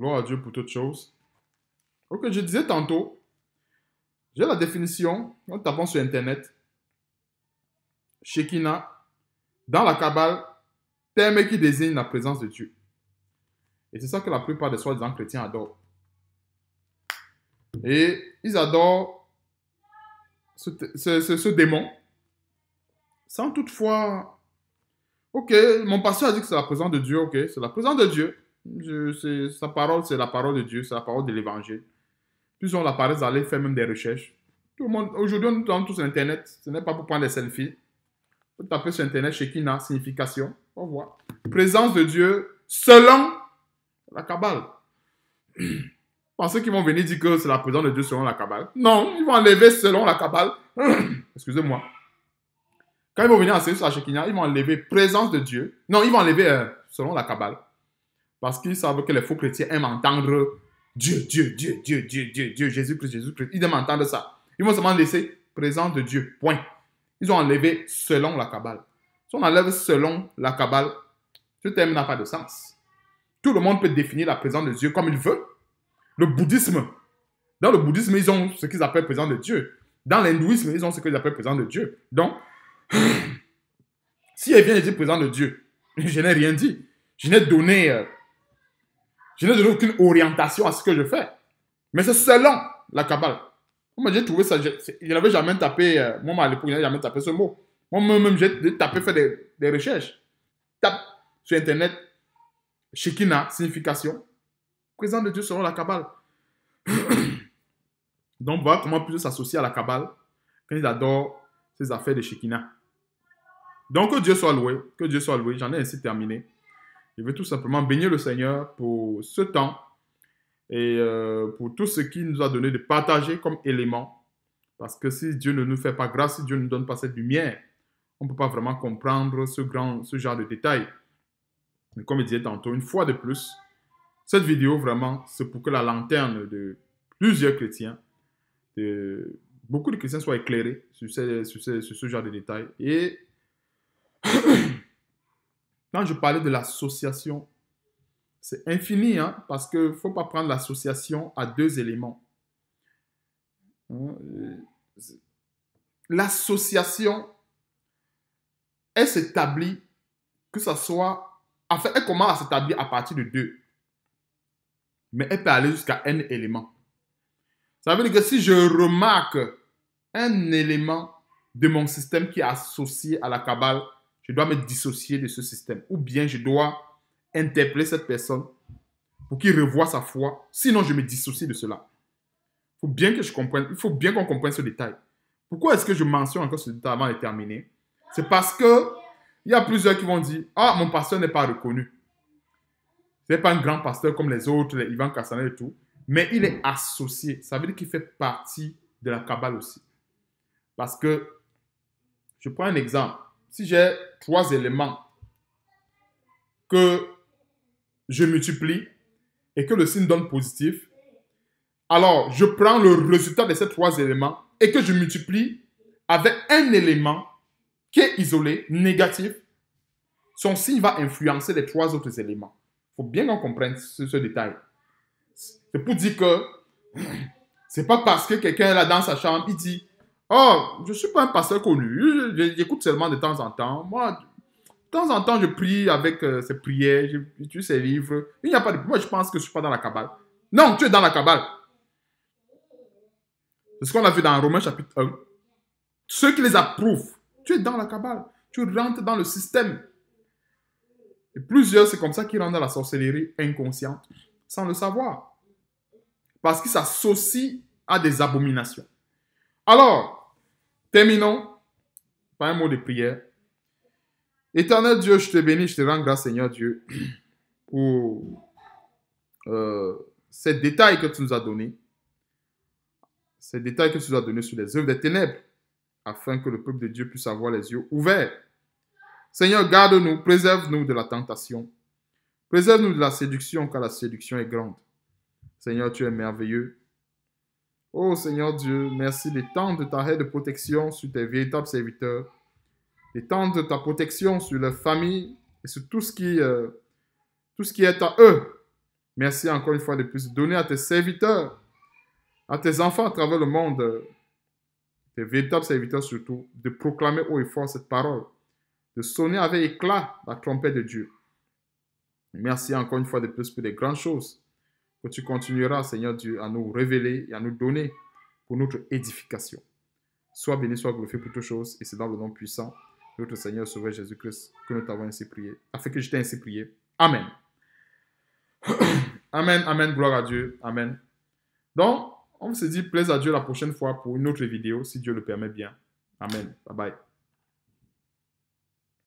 Gloire à Dieu pour toutes choses. Ok, je disais tantôt, j'ai la définition on tapant sur Internet. Shekinah, dans la Kabbale, terme qui désigne la présence de Dieu. Et c'est ça que la plupart des soi-disant chrétiens adorent. Et ils adorent ce, ce, ce, démon sans toutefois... Ok, mon pasteur a dit que c'est la présence de Dieu, ok, c'est la présence de Dieu. Je, sa parole, c'est la parole de Dieu, c'est la parole de l'évangile. Plus on la paresse les faire même des recherches. Tout le monde, aujourd'hui, on est tous sur Internet. Ce n'est pas pour prendre des selfies. On tape sur Internet chez signification. On voit. Présence de Dieu selon la Kabbale. Pensez qu'ils vont venir dire que c'est la présence de Dieu selon la cabale. Non, ils vont enlever selon la cabale Excusez-moi. Quand ils vont venir enseigner sur la Shekinah, ils vont enlever présence de Dieu. Non, ils vont enlever euh, selon la cabale parce qu'ils savent que les faux chrétiens aiment entendre Dieu, Dieu, Dieu, Dieu, Dieu, Dieu, Jésus-Christ, Jésus-Christ. Ils aiment entendre ça. Ils vont seulement laisser présent de Dieu. Point. Ils ont enlevé selon la cabale. Si on enlève selon la cabale, ce terme n'a pas de sens. Tout le monde peut définir la présence de Dieu comme il veut. Le bouddhisme, dans le bouddhisme, ils ont ce qu'ils appellent présent de Dieu. Dans l'hindouisme, ils ont ce qu'ils appellent présent de Dieu. Donc, si elle vient dire présent de Dieu, je n'ai rien dit. Je n'ai donné euh, je n'ai donné aucune orientation à ce que je fais. Mais c'est selon la cabale Moi, j'ai trouvé ça. Je n'avais jamais tapé. Euh, moi, à l'époque, je n'avais jamais tapé ce mot. Moi-même, j'ai tapé, fait des, recherches. Tape sur Internet. Shekina, signification. Présent de Dieu selon la cabale Donc, voilà comment peut s'associer à la cabale quand ils adorent ces affaires de Shekina. Donc, que Dieu soit loué. Que Dieu soit loué. J'en ai ainsi terminé. Je veux tout simplement bénir le Seigneur pour ce temps et euh, pour tout ce qu'il nous a donné de partager comme élément. Parce que si Dieu ne nous fait pas grâce, si Dieu ne nous donne pas cette lumière, on ne peut pas vraiment comprendre ce, grand, ce genre de détails. Mais comme je disais tantôt, une fois de plus, cette vidéo vraiment, c'est pour que la lanterne de plusieurs chrétiens, de beaucoup de chrétiens soient éclairés sur, sur ce genre de détails. Et Quand je parlais de l'association, c'est infini, hein, parce qu'il ne faut pas prendre l'association à deux éléments. L'association, elle s'établit, que ce soit, enfin, elle commence à s'établir à partir de deux. Mais elle peut aller jusqu'à un élément. Ça veut dire que si je remarque un élément de mon système qui est associé à la cabale, je dois me dissocier de ce système. Ou bien je dois interpeller cette personne pour qu'il revoie sa foi. Sinon, je me dissocie de cela. Il faut bien que je comprenne. Il faut bien qu'on comprenne ce détail. Pourquoi est-ce que je mentionne encore ce détail avant de terminer C'est parce que il y a plusieurs qui vont dire Ah, mon pasteur n'est pas reconnu. Ce n'est pas un grand pasteur comme les autres, les Ivan Kassaner et tout. Mais il est associé. Ça veut dire qu'il fait partie de la cabale aussi. Parce que, je prends un exemple si j'ai trois éléments que je multiplie et que le signe donne positif, alors je prends le résultat de ces trois éléments et que je multiplie avec un élément qui est isolé, négatif, son signe va influencer les trois autres éléments. Il faut bien qu'on comprenne ce, détail. C'est pour dire que c'est pas parce que quelqu'un est là dans sa chambre, il dit Oh, je ne suis pas un pasteur connu, j'écoute seulement de temps en temps. Moi, de temps en temps, je prie avec euh, ces ses prières, j'étudie ses livres. Il n'y a pas de... Moi, je pense que je ne suis pas dans la cabale. Non, tu es dans la cabale. C'est ce qu'on a vu dans Romains chapitre 1. Ceux qui les approuvent, tu es dans la cabale. Tu rentres dans le système. Et plusieurs, c'est comme ça qu'ils rentrent dans la sorcellerie inconsciente, sans le savoir. Parce qu'ils s'associent à des abominations. Alors, Terminons par un mot de prière. Éternel Dieu, je te bénis, je te rends grâce, Seigneur Dieu, pour euh, ces détails que tu nous as donnés, ces détails que tu nous as donnés sur les œuvres des ténèbres, afin que le peuple de Dieu puisse avoir les yeux ouverts. Seigneur, garde-nous, préserve-nous de la tentation, préserve-nous de la séduction, car la séduction est grande. Seigneur, tu es merveilleux, Ô oh, Seigneur Dieu, merci de ta haie de protection sur tes véritables serviteurs, temps de ta protection sur leur famille et sur tout ce qui, euh, tout ce qui est à eux. Merci encore une fois de plus donner à tes serviteurs, à tes enfants à travers le monde, tes véritables serviteurs surtout, de proclamer haut et fort cette parole, de sonner avec éclat la trompette de Dieu. Merci encore une fois de plus pour les grandes choses que tu continueras, Seigneur Dieu, à nous révéler et à nous donner pour notre édification. Sois béni, sois glorifié pour toutes choses, et c'est dans le nom puissant de notre Seigneur Sauveur Jésus-Christ que nous t'avons ainsi prié, afin que je t'ai ainsi prié. Amen. amen, amen, gloire à Dieu, amen. Donc, on se dit plaise à Dieu la prochaine fois pour une autre vidéo, si Dieu le permet bien. Amen. Bye bye.